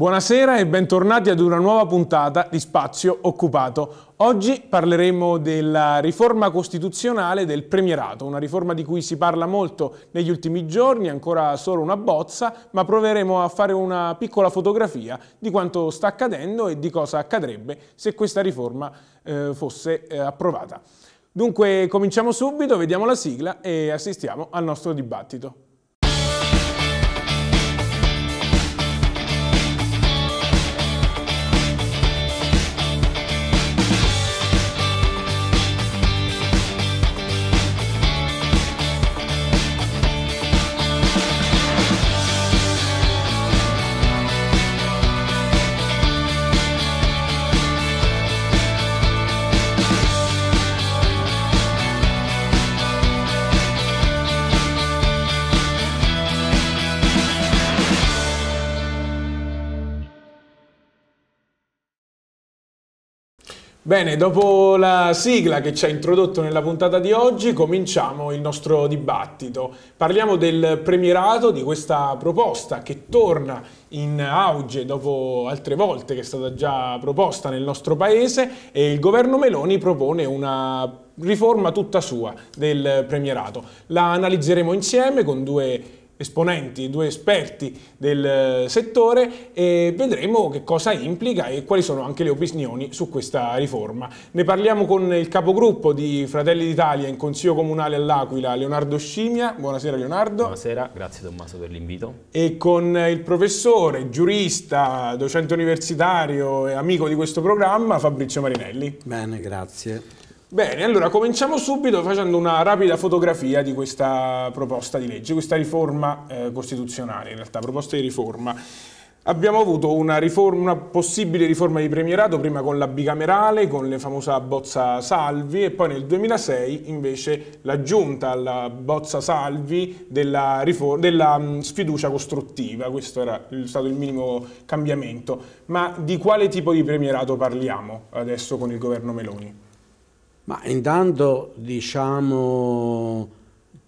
Buonasera e bentornati ad una nuova puntata di Spazio Occupato. Oggi parleremo della riforma costituzionale del premierato, una riforma di cui si parla molto negli ultimi giorni, ancora solo una bozza, ma proveremo a fare una piccola fotografia di quanto sta accadendo e di cosa accadrebbe se questa riforma eh, fosse eh, approvata. Dunque cominciamo subito, vediamo la sigla e assistiamo al nostro dibattito. Bene, dopo la sigla che ci ha introdotto nella puntata di oggi, cominciamo il nostro dibattito. Parliamo del premierato, di questa proposta che torna in auge dopo altre volte che è stata già proposta nel nostro paese e il governo Meloni propone una riforma tutta sua del premierato. La analizzeremo insieme con due esponenti, due esperti del eh, settore e vedremo che cosa implica e quali sono anche le opinioni su questa riforma. Ne parliamo con il capogruppo di Fratelli d'Italia in Consiglio Comunale all'Aquila, Leonardo Scimia. Buonasera Leonardo. Buonasera, grazie Tommaso per l'invito. E con il professore, giurista, docente universitario e amico di questo programma, Fabrizio Marinelli. Bene, grazie. Bene, allora cominciamo subito facendo una rapida fotografia di questa proposta di legge, questa riforma eh, costituzionale, in realtà proposta di riforma. Abbiamo avuto una, riforma, una, possibile riforma di premierato, prima con la bicamerale, con la famosa bozza Salvi e poi nel 2006 invece l'aggiunta alla bozza Salvi della, della, mm, sfiducia costruttiva, questo era stato il minimo cambiamento. Ma di quale tipo di premierato parliamo adesso con il governo Meloni? Ma intanto diciamo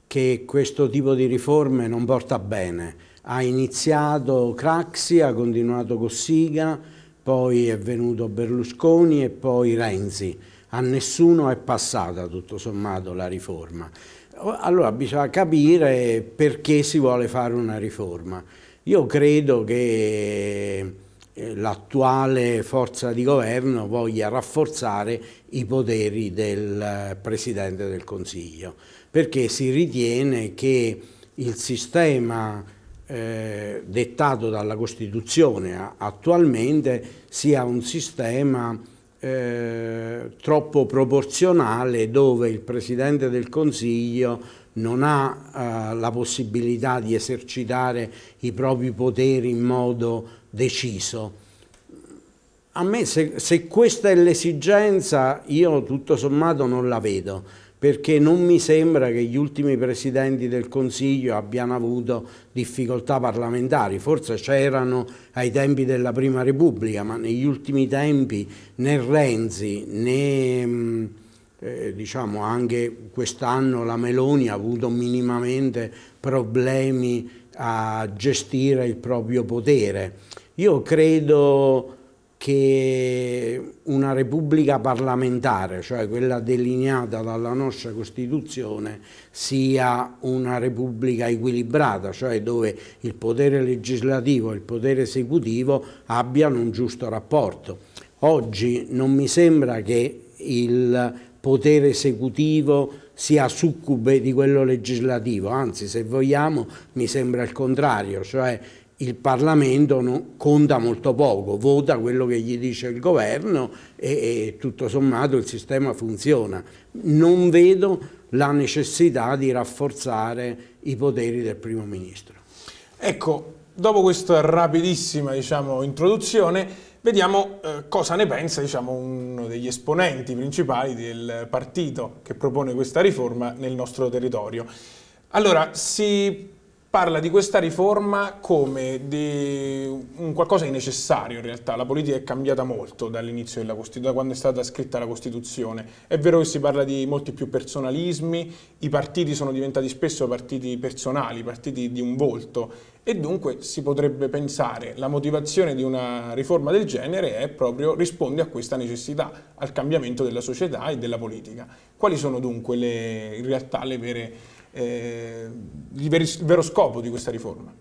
che questo tipo di riforme non porta bene. Ha iniziato Craxi, ha continuato Cossiga, poi è venuto Berlusconi e poi Renzi. A nessuno è passata tutto sommato la riforma. Allora bisogna capire perché si vuole fare una riforma. Io credo che eh, l'attuale forza di governo voglia rafforzare i poteri del eh, Presidente del Consiglio, perché si ritiene che il sistema eh, dettato dalla Costituzione attualmente sia un sistema eh, troppo proporzionale dove il Presidente del Consiglio non ha eh, la possibilità di esercitare i propri poteri in modo deciso. A me se, se questa è l'esigenza io tutto sommato non la vedo perché non mi sembra che gli ultimi presidenti del Consiglio abbiano avuto difficoltà parlamentari, forse c'erano ai tempi della Prima Repubblica, ma negli ultimi tempi né Renzi né mm, eh, diciamo anche quest'anno la Meloni ha avuto minimamente problemi a gestire il proprio potere. Io credo che una repubblica parlamentare, cioè quella delineata dalla nostra Costituzione, sia una repubblica equilibrata, cioè dove il potere legislativo e il potere esecutivo abbiano un giusto rapporto. Oggi non mi sembra che il potere esecutivo sia succube di quello legislativo, anzi se vogliamo mi sembra il contrario, cioè il Parlamento no, conta molto poco, vota quello che gli dice il governo e, e tutto sommato il sistema funziona. Non vedo la necessità di rafforzare i poteri del Primo Ministro. Ecco, dopo questa rapidissima diciamo, introduzione, vediamo eh, cosa ne pensa diciamo, uno degli esponenti principali del partito che propone questa riforma nel nostro territorio. Allora, si parla di questa riforma come di un qualcosa di necessario in realtà, la politica è cambiata molto dall'inizio della Costituzione, da quando è stata scritta la Costituzione, è vero che si parla di molti più personalismi, i partiti sono diventati spesso partiti personali, partiti di un volto e dunque si potrebbe pensare la motivazione di una riforma del genere è proprio risponde a questa necessità, al cambiamento della società e della politica. Quali sono dunque le, in realtà le vere eh, il, vero, il vero scopo di questa riforma?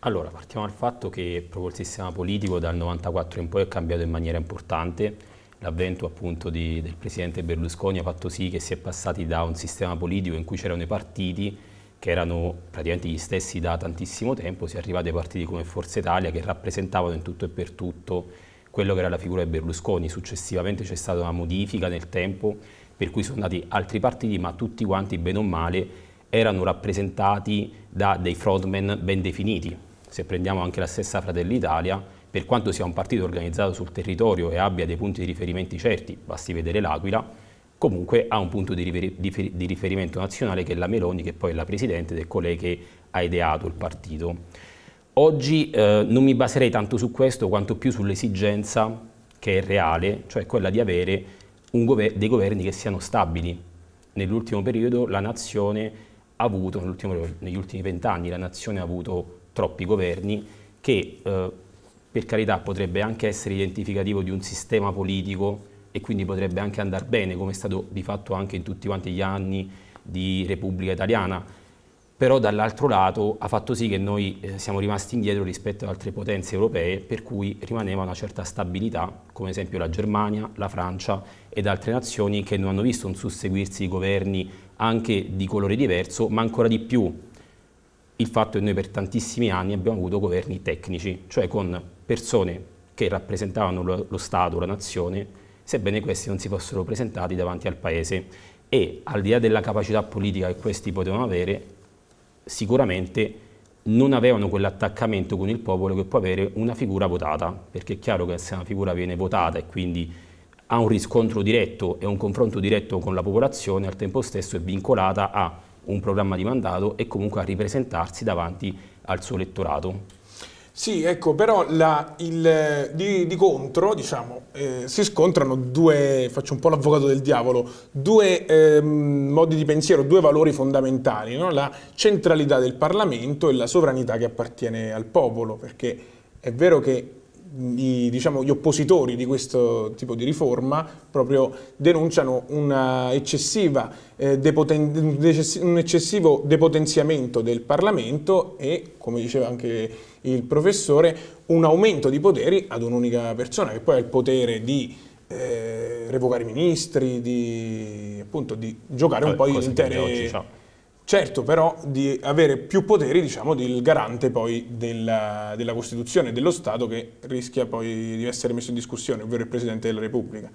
Allora, partiamo dal fatto che proprio il sistema politico dal 94 in poi è cambiato in maniera importante. L'avvento appunto di, del presidente Berlusconi ha fatto sì che si è passati da un sistema politico in cui c'erano i partiti che erano praticamente gli stessi da tantissimo tempo, si è arrivati ai partiti come Forza Italia che rappresentavano in tutto e per tutto quello che era la figura di Berlusconi. Successivamente c'è stata una modifica nel tempo per cui sono nati altri partiti, ma tutti quanti bene o male erano rappresentati da dei fraudmen ben definiti. Se prendiamo anche la stessa Fratelli Italia, per quanto sia un partito organizzato sul territorio e abbia dei punti di riferimento certi, basti vedere l'Aquila, comunque ha un punto di riferimento nazionale che è la Meloni, che poi è la Presidente ed è colei che ha ideato il partito. Oggi eh, non mi baserei tanto su questo quanto più sull'esigenza che è reale, cioè quella di avere gover dei governi che siano stabili. Nell'ultimo periodo la nazione avuto, negli ultimi vent'anni la nazione ha avuto troppi governi che eh, per carità potrebbe anche essere identificativo di un sistema politico e quindi potrebbe anche andare bene come è stato di fatto anche in tutti quanti gli anni di Repubblica Italiana, però dall'altro lato ha fatto sì che noi eh, siamo rimasti indietro rispetto ad altre potenze europee per cui rimaneva una certa stabilità, come esempio la Germania, la Francia ed altre nazioni che non hanno visto un susseguirsi di governi anche di colore diverso, ma ancora di più il fatto che noi per tantissimi anni abbiamo avuto governi tecnici, cioè con persone che rappresentavano lo, lo Stato, la nazione, sebbene questi non si fossero presentati davanti al Paese. E al di là della capacità politica che questi potevano avere, sicuramente non avevano quell'attaccamento con il popolo che può avere una figura votata, perché è chiaro che se una figura viene votata e quindi ha un riscontro diretto e un confronto diretto con la popolazione, al tempo stesso è vincolata a un programma di mandato e comunque a ripresentarsi davanti al suo elettorato. Sì, ecco, però la, il, di, di, contro, diciamo, eh, si scontrano due, faccio un po' l'avvocato del diavolo, due eh, modi di pensiero, due valori fondamentali, no? la centralità del Parlamento e la sovranità che appartiene al popolo, perché è vero che di, diciamo, gli oppositori di questo tipo di riforma proprio denunciano eh, un eccessivo depotenziamento del Parlamento e, come diceva anche il professore, un aumento di poteri ad un'unica persona che poi ha il potere di eh, revocare i ministri, di, appunto, di giocare un po' di intere... Che diciamo. Certo, però di avere più poteri, diciamo, del garante poi della, della Costituzione e dello Stato che rischia poi di essere messo in discussione, ovvero il Presidente della Repubblica.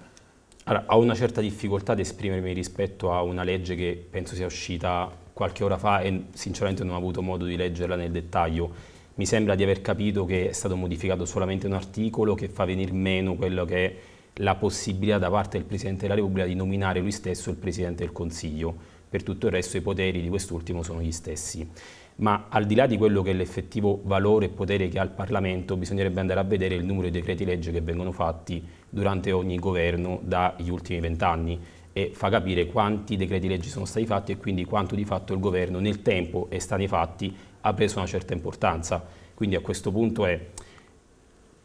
Allora, ho una certa difficoltà ad esprimermi rispetto a una legge che penso sia uscita qualche ora fa e sinceramente non ho avuto modo di leggerla nel dettaglio. Mi sembra di aver capito che è stato modificato solamente un articolo che fa venir meno quello che è la possibilità da parte del Presidente della Repubblica di nominare lui stesso il Presidente del Consiglio per tutto il resto i poteri di quest'ultimo sono gli stessi. Ma al di là di quello che è l'effettivo valore e potere che ha il Parlamento, bisognerebbe andare a vedere il numero di decreti legge che vengono fatti durante ogni governo dagli ultimi vent'anni e fa capire quanti decreti leggi sono stati fatti e quindi quanto di fatto il governo nel tempo e stati fatti ha preso una certa importanza. Quindi a questo punto è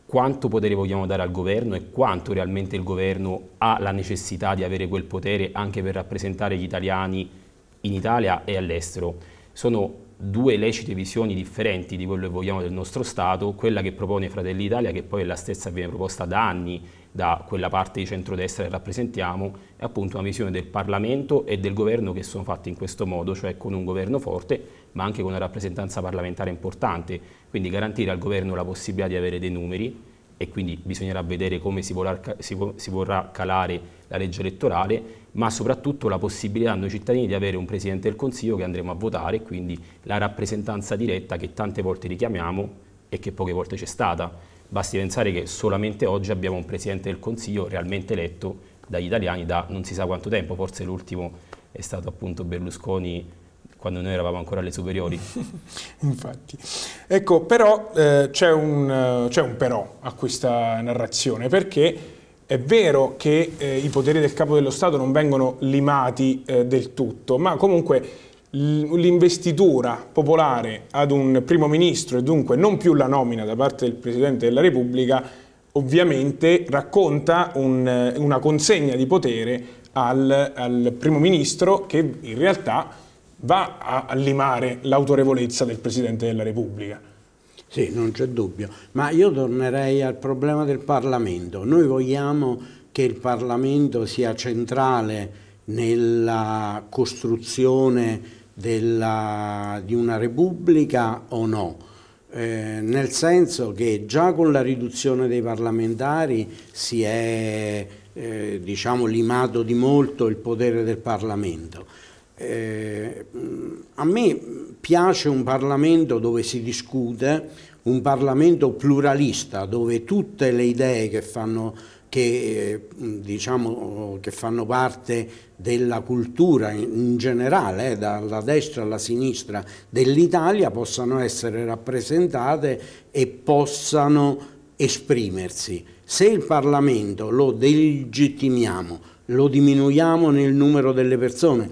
quanto potere vogliamo dare al governo e quanto realmente il governo ha la necessità di avere quel potere anche per rappresentare gli italiani in Italia e all'estero. Sono due lecite visioni differenti di quello che vogliamo del nostro Stato, quella che propone Fratelli Italia, che poi è la stessa che viene proposta da anni da quella parte di centrodestra che rappresentiamo, è appunto una visione del Parlamento e del governo che sono fatti in questo modo, cioè con un governo forte ma anche con una rappresentanza parlamentare importante, quindi garantire al governo la possibilità di avere dei numeri e quindi bisognerà vedere come si vorrà, si vorrà calare la legge elettorale, ma soprattutto la possibilità a noi cittadini di avere un Presidente del Consiglio che andremo a votare, quindi la rappresentanza diretta che tante volte richiamiamo e che poche volte c'è stata Basti pensare che solamente oggi abbiamo un Presidente del Consiglio realmente eletto dagli italiani da non si sa quanto tempo, forse l'ultimo è stato appunto Berlusconi quando noi eravamo ancora alle superiori. Infatti. Ecco, però eh, c'è un, eh, un, però a questa narrazione, perché è vero che eh, i poteri del capo dello Stato non vengono limati eh, del tutto, ma comunque l'investitura popolare ad un primo ministro e dunque non più la nomina da parte del Presidente della Repubblica ovviamente racconta un, una consegna di potere al, al, primo ministro che in realtà va a, a limare l'autorevolezza del Presidente della Repubblica. Sì, non c'è dubbio, ma io tornerei al problema del Parlamento. Noi vogliamo che il Parlamento sia centrale nella costruzione della, di una repubblica o no? Eh, nel senso che già con la riduzione dei parlamentari si è eh, diciamo, limato di molto il potere del Parlamento. Eh, a me piace un Parlamento dove si discute, un Parlamento pluralista, dove tutte le idee che fanno che, mm, diciamo, che fanno parte della cultura in generale, eh, dalla destra alla sinistra dell'Italia, possano essere rappresentate e possano esprimersi. Se il Parlamento lo delegittimiamo, lo diminuiamo nel numero delle persone,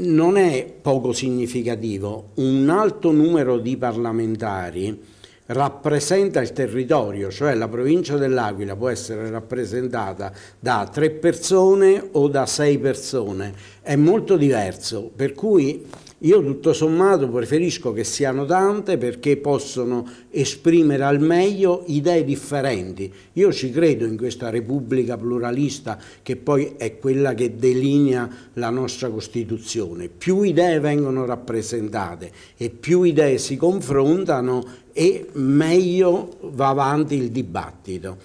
non è poco significativo un alto numero di parlamentari rappresenta il territorio, cioè la provincia dell'Aquila può essere rappresentata da tre persone o da sei persone, è molto diverso, per cui io tutto sommato preferisco che siano tante perché possono esprimere al meglio idee differenti. Io ci credo in questa Repubblica pluralista che poi è quella che delinea la nostra Costituzione. Più idee vengono rappresentate e più idee si confrontano e meglio va avanti il dibattito.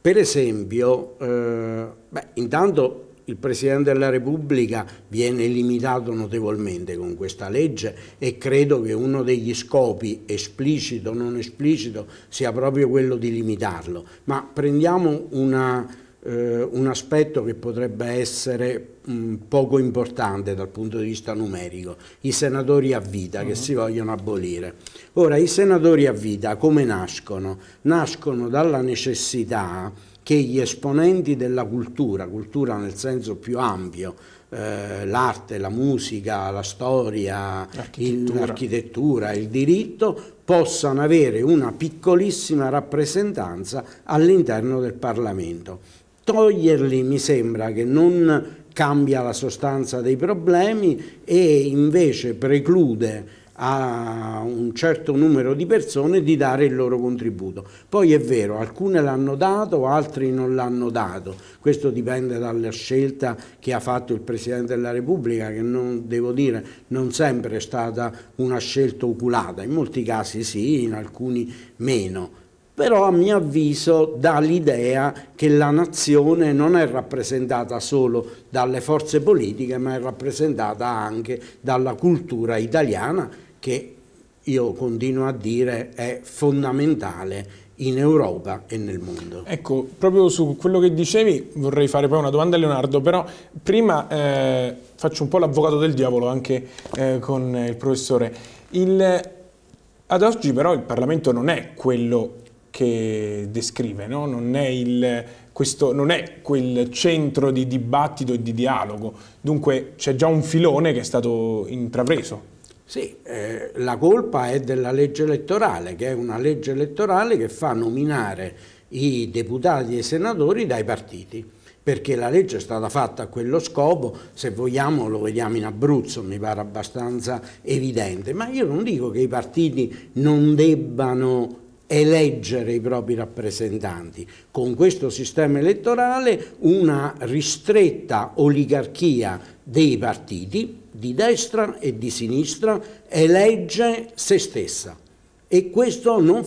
Per esempio, eh, beh, intanto il Presidente della Repubblica viene limitato notevolmente con questa legge e credo che uno degli scopi, esplicito o non esplicito, sia proprio quello di limitarlo. Ma prendiamo una, eh, un aspetto che potrebbe essere mh, mm, poco importante dal punto di vista numerico, i senatori a vita uh -huh. che mm-hmm. si vogliono abolire. Ora, i senatori a vita come nascono? Nascono dalla necessità che gli esponenti della cultura, cultura nel senso più ampio, eh, l'arte, la musica, la storia, l'architettura, il, il diritto, possano avere una piccolissima rappresentanza all'interno del Parlamento. Toglierli mi sembra che non cambia la sostanza dei problemi e invece preclude a un certo numero di persone di dare il loro contributo. Poi è vero, alcune l'hanno dato, altri non l'hanno dato. Questo dipende dalla scelta che ha fatto il Presidente della Repubblica, che non, devo dire non sempre è stata una scelta oculata, in molti casi sì, in alcuni meno però a mio avviso dà l'idea che la nazione non è rappresentata solo dalle forze politiche, ma è rappresentata anche dalla cultura italiana che io continuo a dire è fondamentale in Europa e nel mondo. Ecco, proprio su quello che dicevi vorrei fare poi una domanda a Leonardo, però prima eh, faccio un po' l'avvocato del diavolo anche eh, con il professore. Il, ad oggi però il Parlamento non è quello che descrive, no? non, è il, questo, non, è quel centro di dibattito e di dialogo, dunque c'è già un filone che è stato intrapreso. Sì, eh, la colpa è della legge elettorale, che è una legge elettorale che fa nominare i deputati e i senatori dai partiti perché la legge è stata fatta a quello scopo, se vogliamo lo vediamo in Abruzzo, mi pare abbastanza evidente, ma io non dico che i partiti non debbano eleggere i propri rappresentanti. Con questo sistema elettorale una ristretta oligarchia dei partiti di destra e di sinistra elegge se stessa e questo non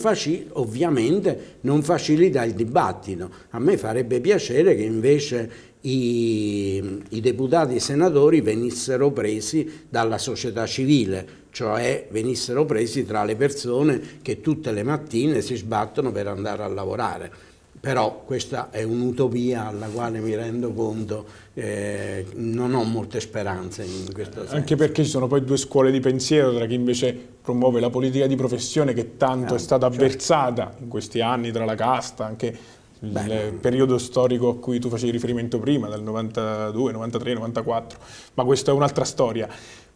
ovviamente non facilita il dibattito. A me farebbe piacere che invece i, i deputati e i senatori venissero presi dalla società civile, cioè venissero presi tra le persone che tutte le mattine si sbattono per andare a lavorare. Però questa è un'utopia alla quale mi rendo conto, eh, non ho molte speranze in questo senso. Anche perché ci sono poi due scuole di pensiero, tra chi invece promuove la politica di professione che tanto eh, è stata avversata certo. cioè... in questi anni tra la casta, anche il Beh, periodo storico a cui tu facevi riferimento prima, dal 92, 93, 94, ma questa è un'altra storia.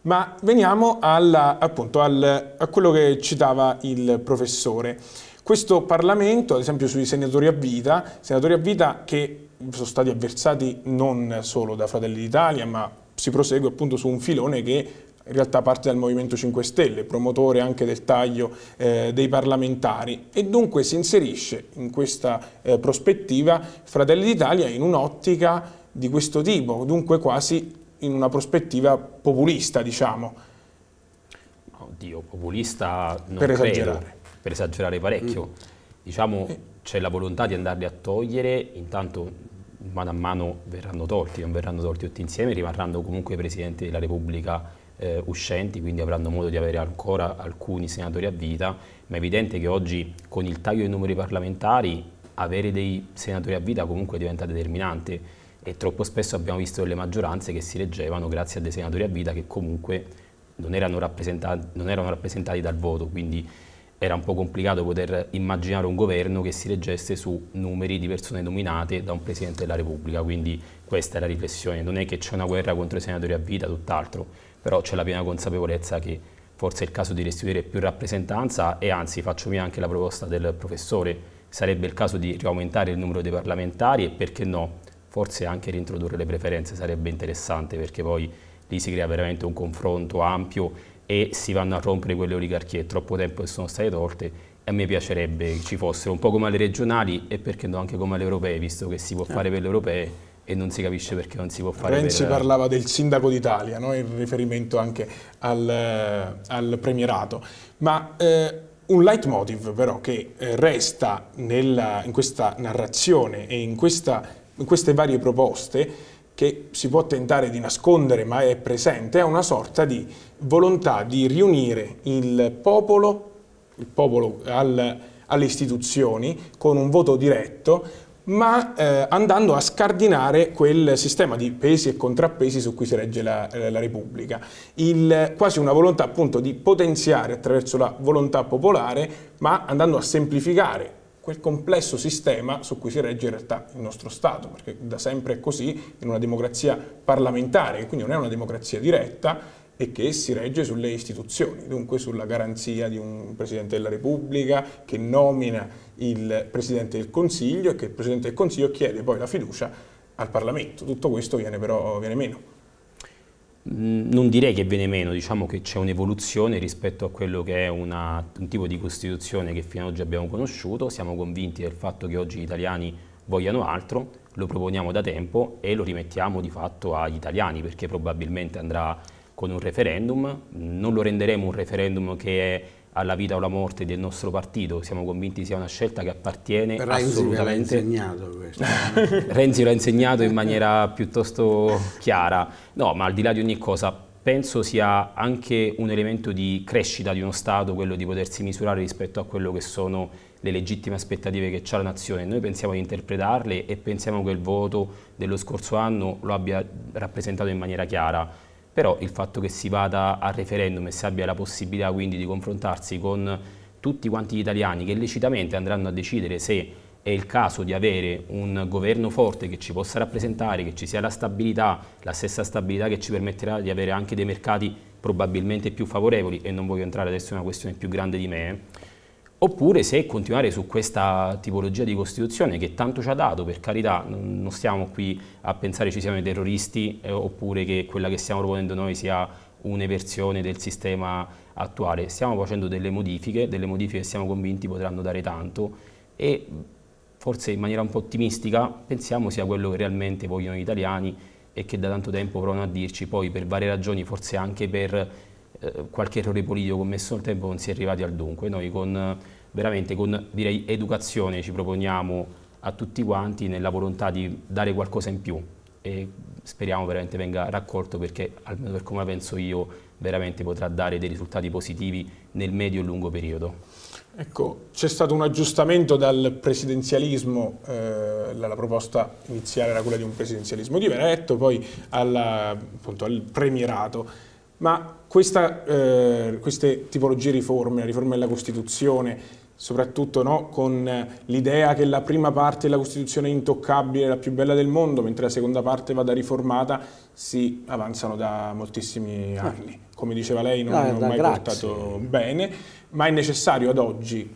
Ma veniamo alla, appunto al, a quello che citava il professore. Questo Parlamento, ad esempio sui senatori a vita, senatori a vita che sono stati avversati non solo da Fratelli d'Italia, ma si prosegue appunto su un filone che in realtà parte dal Movimento 5 Stelle, promotore anche del taglio eh, dei parlamentari e dunque si inserisce in questa eh, prospettiva Fratelli d'Italia in un'ottica di questo tipo, dunque quasi in una prospettiva populista, diciamo. Oddio, populista non per esagerare. Credo, per esagerare parecchio. Mm. Diciamo eh. c'è la volontà di andarli a togliere, intanto mano a mano verranno tolti, non verranno tolti tutti insieme, rimarranno comunque i presidenti della Repubblica eh, uscenti, quindi avranno modo di avere ancora alcuni senatori a vita, ma è evidente che oggi con il taglio dei numeri parlamentari avere dei senatori a vita comunque diventa determinante e troppo spesso abbiamo visto delle maggioranze che si reggevano grazie a dei senatori a vita che comunque non erano non erano rappresentati dal voto, quindi era un po' complicato poter immaginare un governo che si reggesse su numeri di persone nominate da un Presidente della Repubblica, quindi questa è la riflessione, non è che c'è una guerra contro i senatori a vita, tutt'altro, però c'è la piena consapevolezza che forse è il caso di restituire più rappresentanza e anzi faccio mia anche la proposta del professore, sarebbe il caso di riaumentare il numero dei parlamentari e perché no, forse anche reintrodurre le preferenze sarebbe interessante perché poi lì si crea veramente un confronto ampio e si vanno a rompere quelle oligarchie, è troppo tempo che sono state tolte e a me piacerebbe che ci fossero un po' come alle regionali e perché no anche come alle europee, visto che si può eh. fare certo. per le europee e non si capisce perché non si può fare. Renzi per... parlava del sindaco d'Italia, no? in riferimento anche al, eh, al premierato, ma eh, un leitmotiv però che eh, resta nella, in questa narrazione e in, questa, in queste varie proposte che si può tentare di nascondere ma è presente, è una sorta di volontà di riunire il popolo, il popolo al, alle istituzioni con un voto diretto ma eh, andando a scardinare quel sistema di pesi e contrappesi su cui si regge la, eh, la Repubblica. Il, quasi una volontà appunto di potenziare attraverso la volontà popolare, ma andando a semplificare quel complesso sistema su cui si regge in realtà il nostro Stato, perché da sempre è così in una democrazia parlamentare, che quindi non è una democrazia diretta, e che si regge sulle istituzioni, dunque sulla garanzia di un Presidente della Repubblica che nomina il Presidente del Consiglio e che il Presidente del Consiglio chiede poi la fiducia al Parlamento. Tutto questo viene però viene meno. Mm, non direi che viene meno, diciamo che c'è un'evoluzione rispetto a quello che è una, un tipo di Costituzione che fino ad oggi abbiamo conosciuto, siamo convinti del fatto che oggi gli italiani vogliano altro, lo proponiamo da tempo e lo rimettiamo di fatto agli italiani perché probabilmente andrà con un referendum, non lo renderemo un referendum che è alla vita o alla morte del nostro partito, siamo convinti sia una scelta che appartiene per Renzi assolutamente... Renzi l'ha insegnato questo. Renzi l'ha insegnato in maniera piuttosto chiara, no ma al di là di ogni cosa penso sia anche un elemento di crescita di uno Stato quello di potersi misurare rispetto a quello che sono le legittime aspettative che ha la nazione. Noi pensiamo di interpretarle e pensiamo che il voto dello scorso anno lo abbia rappresentato in maniera chiara però il fatto che si vada al referendum e si abbia la possibilità quindi di confrontarsi con tutti quanti gli italiani che lecitamente andranno a decidere se è il caso di avere un governo forte che ci possa rappresentare, che ci sia la stabilità, la stessa stabilità che ci permetterà di avere anche dei mercati probabilmente più favorevoli e non voglio entrare adesso in una questione più grande di me, eh oppure se continuare su questa tipologia di Costituzione che tanto ci ha dato, per carità, non stiamo qui a pensare ci siano i terroristi eh, oppure che quella che stiamo proponendo noi sia un'eversione del sistema attuale, stiamo facendo delle modifiche, delle modifiche che siamo convinti potranno dare tanto e forse in maniera un po' ottimistica pensiamo sia quello che realmente vogliono gli italiani e che da tanto tempo provano a dirci, poi per varie ragioni, forse anche per eh, qualche errore politico commesso nel tempo non si è arrivati al dunque. Noi con, veramente con direi, educazione ci proponiamo a tutti quanti nella volontà di dare qualcosa in più e speriamo veramente venga raccolto perché, almeno per come penso io, veramente potrà dare dei risultati positivi nel medio e lungo periodo. Ecco, c'è stato un aggiustamento dal presidenzialismo, eh, la, la, proposta iniziale era quella di un presidenzialismo di Veneto, poi alla, appunto, al premierato. Ma questa, eh, queste tipologie di riforme, la riforma della Costituzione, soprattutto no, con eh, l'idea che la prima parte della Costituzione è intoccabile, la più bella del mondo, mentre la seconda parte vada riformata, si avanzano da moltissimi ah. anni. Come diceva lei, non è ah, mai grazie. portato bene, ma è necessario ad oggi,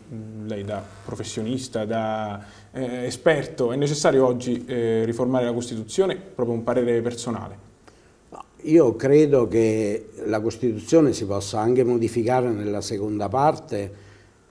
lei da professionista, da eh, esperto, è necessario oggi eh, riformare la Costituzione, proprio un parere personale. Io credo che la Costituzione si possa anche modificare nella seconda parte,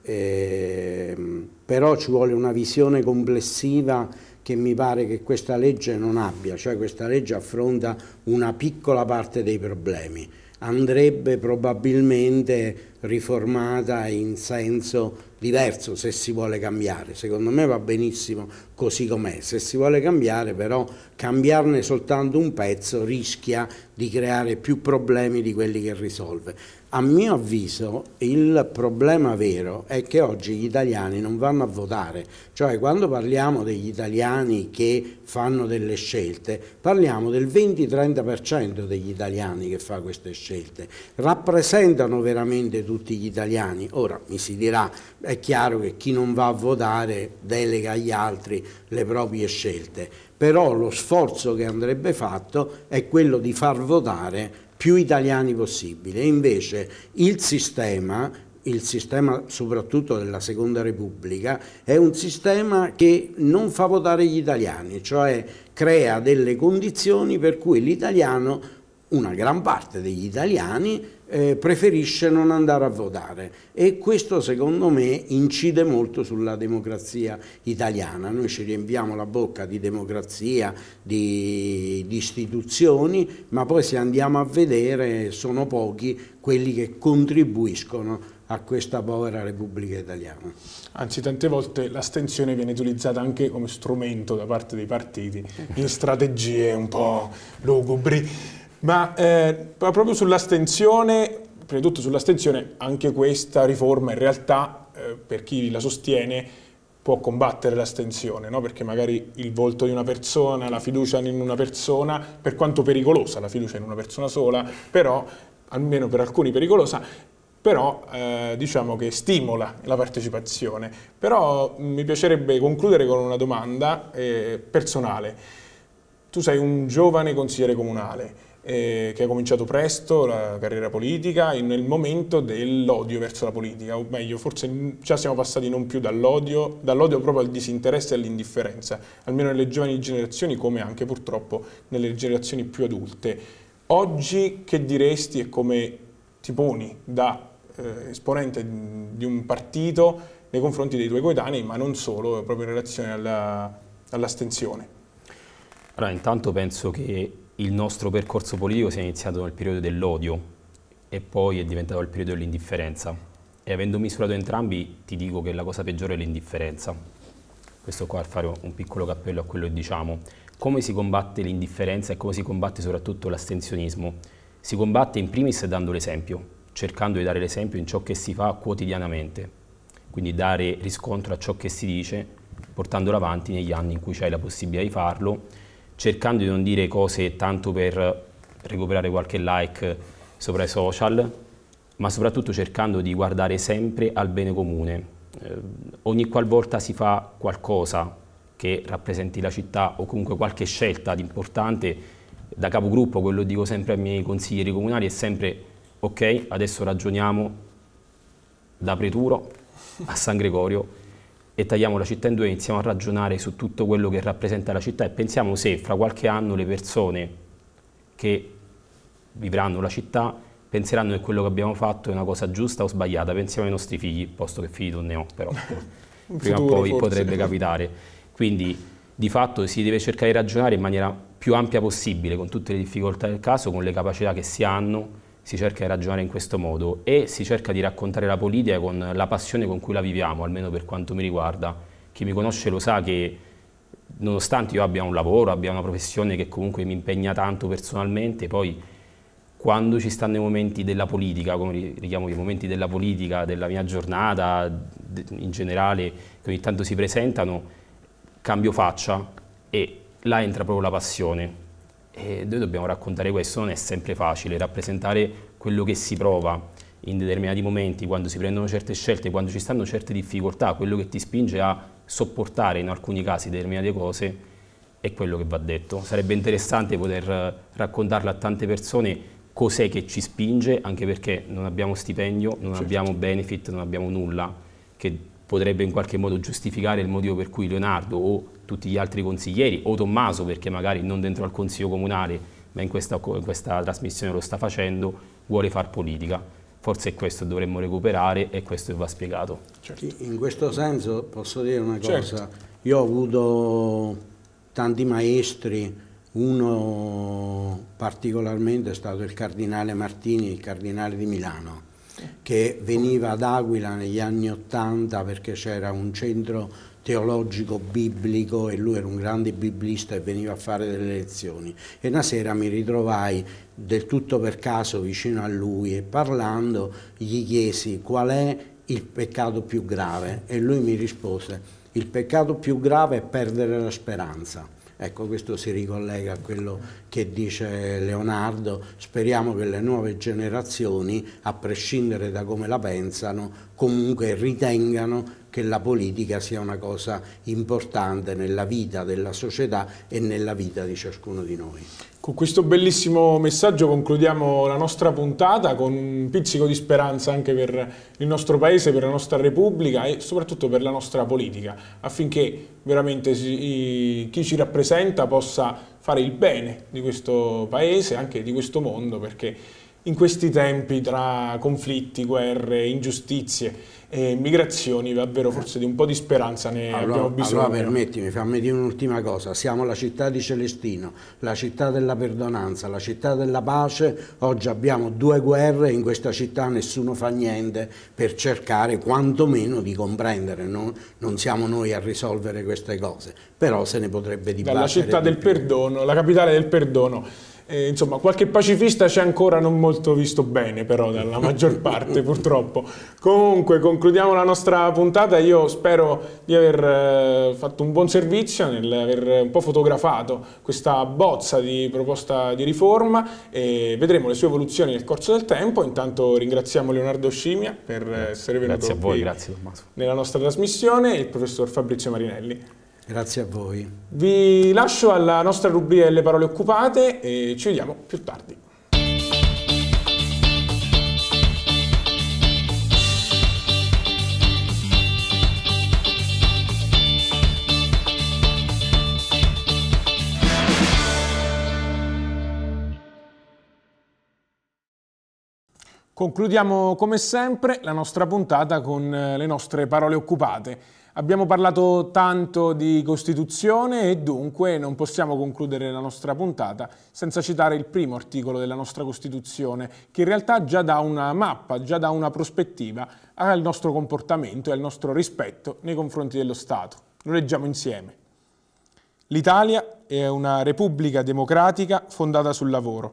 eh, però ci vuole una visione complessiva che mi pare che questa legge non abbia, cioè questa legge affronta una piccola parte dei problemi, andrebbe probabilmente riformata in senso diverso se si vuole cambiare, secondo me va benissimo così com'è, se si vuole cambiare però cambiarne soltanto un pezzo rischia di creare più problemi di quelli che risolve. A mio avviso il problema vero è che oggi gli italiani non vanno a votare, cioè quando parliamo degli italiani che fanno delle scelte, parliamo del 20-30% degli italiani che fa queste scelte, rappresentano veramente tutti gli italiani. Ora mi si dirà, è chiaro che chi non va a votare delega agli altri le proprie scelte, però lo sforzo che andrebbe fatto è quello di far votare più italiani possibile. Invece il sistema, il sistema soprattutto della Seconda Repubblica, è un sistema che non fa votare gli italiani, cioè crea delle condizioni per cui l'italiano, una gran parte degli italiani, eh, preferisce non andare a votare e questo secondo me incide molto sulla democrazia italiana. Noi ci riempiamo la bocca di democrazia, di, di istituzioni, ma poi se andiamo a vedere sono pochi quelli che contribuiscono a questa povera Repubblica Italiana. Anzi, tante volte l'astensione viene utilizzata anche come strumento da parte dei partiti in strategie un po' lugubri. Ma eh, proprio sull'astensione, prima di tutto sull'astensione, anche questa riforma in realtà, eh, per chi la sostiene, può combattere l'astensione, no? perché magari il volto di una persona, la fiducia in una persona, per quanto pericolosa la fiducia in una persona sola, però, almeno per alcuni pericolosa, però eh, diciamo che stimola la partecipazione. Però mi piacerebbe concludere con una domanda eh, personale. Tu sei un giovane consigliere comunale, eh, che ha cominciato presto la carriera politica nel momento dell'odio verso la politica, o meglio, forse già siamo passati non più dall'odio, dall'odio proprio al disinteresse e all'indifferenza, almeno nelle giovani generazioni come anche purtroppo nelle generazioni più adulte. Oggi che diresti e come ti poni da eh, esponente di un partito nei confronti dei tuoi coetanei, ma non solo, proprio in relazione all'astenzione? All allora, intanto penso che il nostro percorso politico sia iniziato nel periodo dell'odio e poi è diventato il periodo dell'indifferenza. E avendo misurato entrambi ti dico che la cosa peggiore è l'indifferenza. Questo qua a fare un piccolo cappello a quello che diciamo. Come si combatte l'indifferenza e come si combatte soprattutto l'astensionismo? Si combatte in primis dando l'esempio, cercando di dare l'esempio in ciò che si fa quotidianamente, quindi dare riscontro a ciò che si dice, portandolo avanti negli anni in cui c'è la possibilità di farlo cercando di non dire cose tanto per recuperare qualche like sopra i social, ma soprattutto cercando di guardare sempre al bene comune. Eh, ogni qualvolta si fa qualcosa che rappresenti la città o comunque qualche scelta importante, da capogruppo quello dico sempre ai miei consiglieri comunali è sempre ok, adesso ragioniamo da Preturo a San Gregorio e tagliamo la città in due, e iniziamo a ragionare su tutto quello che rappresenta la città e pensiamo se fra qualche anno le persone che vivranno la città penseranno che quello che abbiamo fatto è una cosa giusta o sbagliata, pensiamo ai nostri figli, posto che figli non ne ho però, prima o poi forse. potrebbe capitare. Quindi di fatto si deve cercare di ragionare in maniera più ampia possibile, con tutte le difficoltà del caso, con le capacità che si hanno, si cerca di ragionare in questo modo e si cerca di raccontare la politica con la passione con cui la viviamo, almeno per quanto mi riguarda. Chi mi conosce lo sa che nonostante io abbia un lavoro, abbia una professione che comunque mi impegna tanto personalmente, poi quando ci stanno i momenti della politica, come li chiamo i momenti della politica, della mia giornata, in generale, che ogni tanto si presentano, cambio faccia e là entra proprio la passione e noi dobbiamo raccontare questo, non è sempre facile, rappresentare quello che si prova in determinati momenti, quando si prendono certe scelte, quando ci stanno certe difficoltà, quello che ti spinge a sopportare in alcuni casi determinate cose è quello che va detto. Sarebbe interessante poter raccontarlo a tante persone cos'è che ci spinge, anche perché non abbiamo stipendio, non certo. abbiamo benefit, non abbiamo nulla che potrebbe in qualche modo giustificare il motivo per cui Leonardo o tutti gli altri consiglieri o Tommaso perché magari non dentro al Consiglio Comunale ma in questa, in questa trasmissione lo sta facendo, vuole far politica. Forse è questo che dovremmo recuperare e questo va spiegato. Certo. In questo senso posso dire una certo. cosa, certo. io ho avuto tanti maestri, uno particolarmente è stato il cardinale Martini, il cardinale di Milano, che veniva ad Aquila negli anni Ottanta perché c'era un centro teologico biblico e lui era un grande biblista e veniva a fare delle lezioni. E una sera mi ritrovai del tutto per caso vicino a lui e parlando gli chiesi qual è il peccato più grave e lui mi rispose il peccato più grave è perdere la speranza. Ecco, questo si ricollega a quello che dice Leonardo, speriamo che le nuove generazioni, a prescindere da come la pensano, comunque ritengano che la politica sia una cosa importante nella vita della società e nella vita di ciascuno di noi. Con questo bellissimo messaggio concludiamo la nostra puntata con un pizzico di speranza anche per il nostro Paese, per la nostra Repubblica e soprattutto per la nostra politica, affinché veramente chi ci rappresenta possa fare il bene di questo Paese, anche di questo mondo, perché in questi tempi tra conflitti, guerre, ingiustizie e migrazioni, davvero forse di un po' di speranza ne allora, abbiamo bisogno. Allora permettimi, fammi dire un'ultima cosa, siamo la città di Celestino, la città della perdonanza, la città della pace, oggi abbiamo due guerre, e in questa città nessuno fa niente per cercare quantomeno di comprendere, non, non siamo noi a risolvere queste cose, però se ne potrebbe dibattere. La città di del più. perdono, la capitale del perdono. Eh, insomma, qualche pacifista c'è ancora non molto visto bene, però, dalla maggior parte, purtroppo. Comunque, concludiamo la nostra puntata. Io spero di aver eh, fatto un buon servizio nell'aver un po' fotografato questa bozza di proposta di riforma e vedremo le sue evoluzioni nel corso del tempo. Intanto ringraziamo Leonardo Scimia per eh, essere venuto grazie a voi, qui grazie, nella nostra trasmissione e il professor Fabrizio Marinelli. Grazie a voi. Vi lascio alla nostra rubrica delle parole occupate e ci vediamo più tardi. Concludiamo come sempre la nostra puntata con eh, le nostre parole occupate. Abbiamo parlato tanto di Costituzione e dunque non possiamo concludere la nostra puntata senza citare il primo articolo della nostra Costituzione, che in realtà già dà una mappa, già dà una prospettiva al nostro comportamento e al nostro rispetto nei confronti dello Stato. Lo leggiamo insieme. L'Italia è una repubblica democratica fondata sul lavoro.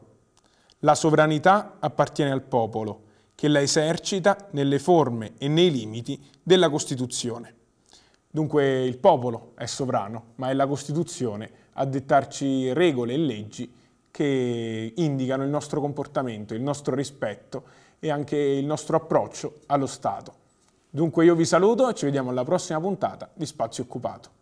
La sovranità appartiene al popolo, che la esercita nelle forme e nei limiti della Costituzione. Dunque il popolo è sovrano, ma è la Costituzione a dettarci regole e leggi che indicano il nostro comportamento, il nostro rispetto e anche il nostro approccio allo Stato. Dunque io vi saluto e ci vediamo alla prossima puntata di Spazio Occupato.